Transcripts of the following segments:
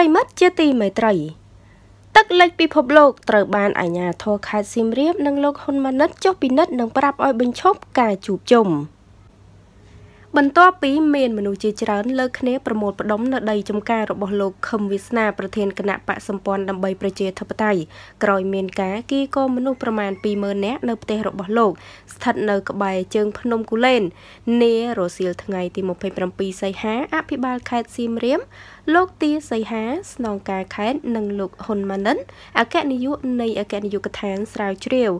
រិមិត្តជាទីមេត្រីទឹកលិចពិភពលោកត្រូវបានអាជ្ញាធរខេត្តសៀមរាបនិងលោកហ៊ុនម៉ាណិតចុះពិនិត្យនិងប្រាប់ឲ្យបញ្ឈប់ការជួបជុំ។បន្ទាប់ពីមានមនុស្សជាច្រើនលើកគ្នាប្រមូលផ្ដុំនៅដីចំការរបស់លោកខឹមវាសនាប្រធានគណៈបកសម្ព័ន្ធដើម្បីប្រជាធិបតេយ្យក្រោយមានការគីកោមនុស្សប្រមាណ20000នាក់នៅផ្ទះរបស់លោកស្ថិតនៅ ក្បែរជើងភ្នំគូលែននារសៀលថ្ងៃទី27សីហា អភិបាលខេត្តសៀមរាបលោកទាសីហាស្នងការខេត្តនិងលោកហ៊ុនម៉ាណិនអគ្គនាយកនៃអគ្គនាយកដ្ឋានស្រាវជ្រាវ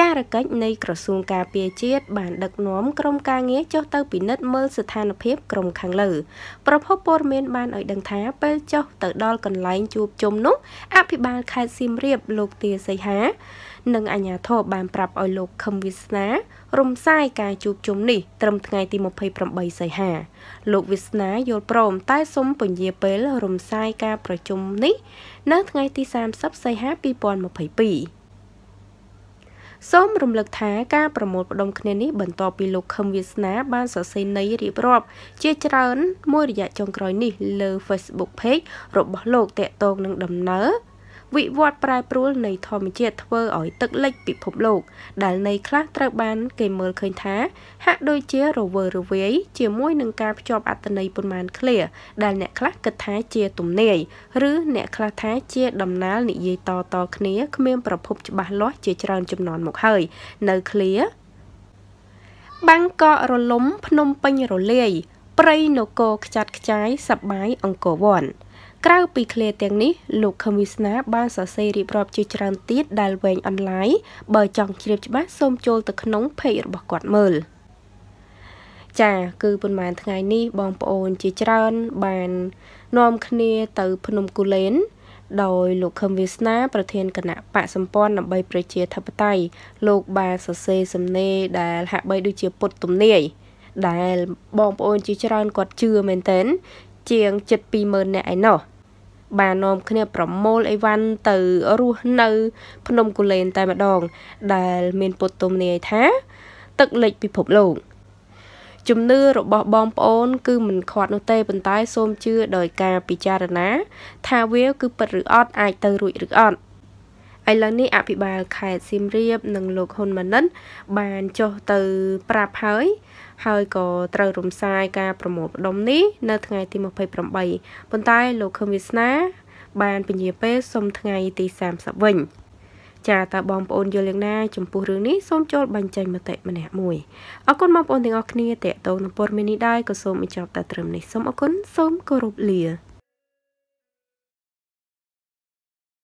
ចារកិច្ចនៃក្រសួងការពារជាតិបានដឹកនាំក្រុមការងារចុះទៅពិនិត្យមើលស្ថានភាពក្រុមខាងលើ ប្រភពព័ត៌មានបានឲ្យដឹងថាពេលចុះទៅដល់កន្លែងជួបជុំនោះអភិបាលខេត្តសៀមរាប លោកទាសីហានិងអាជ្ញាធរបានប្រាប់ឲ្យលោកខឹមវាសនារំសាយការជួបជុំនេះ ត្រឹមថ្ងៃទី28សីហាលោកវាសនាយល់ព្រមតែសុំពញាពេលរំសាយការប្រជុំនេះ នៅថ្ងៃទី30សីហា2022សូមរំលឹកថាការប្រមូលផ្ដុំគ្នានេះបន្ទាប់ពីលោកខឹមវាសនាបានសរសេរន័យរៀបរាប់ជាច្រើន មួយរយៈចុងក្រោយនេះ លើ Facebook Page របស់លោកតាក់ទងនឹងដំណើរវិវត្តប្រែប្រួលនៃធម្មជាតិធ្វើឲ្យទឹកលិចពិភពលោក ដែលនៃខ្លះត្រូវបានគេមើលឃើញថាហាក់ដូចជារវើរវាយជាមួយនឹងការភ្ជាប់អត្តន័យប៉ុន្មានឃ្លា ដែលអ្នកខ្លះគិតថាជាទំនាយឬអ្នកខ្លះថាជាដំណាលនិយាយតតគ្នា គ្មានប្រភពច្បាស់លាស់ជាច្រើនចំនួនមកហើយ នៅឃ្លាបាំងកករលំភ្នំពេញរលាយព្រៃនគរខ្ចាត់ខ្ចាយសបាយអង្គរវ័នក្រៅពីឃ្លាទាំងនេះលោកខមីស្នាបានសរសេររៀបរាប់ជាច្រើនទៀតដែលវែងអនឡាញបើចង់ជ្រាបច្បាស់សូមចូលទៅក្នុង page របស់គាត់មើលចាគឺប៉ុន្មានថ្ងៃនេះបងប្អូនជាច្រើនបាននាំគ្នាទៅភ្នំគូលែនដោយលោកខឹមវាសនាប្រធានគណៈបកសម្ព័ន្ធដើម្បីប្រជាធិបតេយ្យលោកបានសរសេរសំណេរដែលហាក់បី ដូចជាពុតទំនាយដែលបងប្អូនជាច្រើនគាត់ជឿមែនទែនជាង72000នាក់ឯណោះបាននាំគ្នាប្រមូលអីវ៉ាន់ទៅរស់នៅ ភ្នំគូលែនតែម្ដង ដែលមានពុទ្ធទំនាយថា ទឹកលិចពិភពលោកជំនឿរបស់បងប្អូនគឺមិនខ្វាត់នោះទេប៉ុន្តែ សូមជឿដោយការពិចារណា ថាវាគឺពិតឬអត់អាចទៅរួចឬអត់ឥឡូវនេះអភិបាលខេត្តសៀមរាបនិងលោកហ៊ុនម៉ាណិនបានចុះទៅប្រាប់ហើយ ហើយក៏ត្រូវរំសាយការប្រមូលផ្ដុំនេះនៅថ្ងៃទី28ប៉ុន្តែលោកខឹមវាសនា បានពញាពេលសុំថ្ងៃទី30វិញ ចាតើបងប្អូនយល់យ៉ាងណាចំពោះរឿងនេះសូមចូលបញ្ចេញមតិម្នាក់មួយអរគុណបងប្អូនទាំងអស់គ្នាតេតងនឹងព័ត៌មាននេះដែរក៏សូមបញ្ចប់តែត្រឹមនេះសូមអរគុណសូមគោរពលា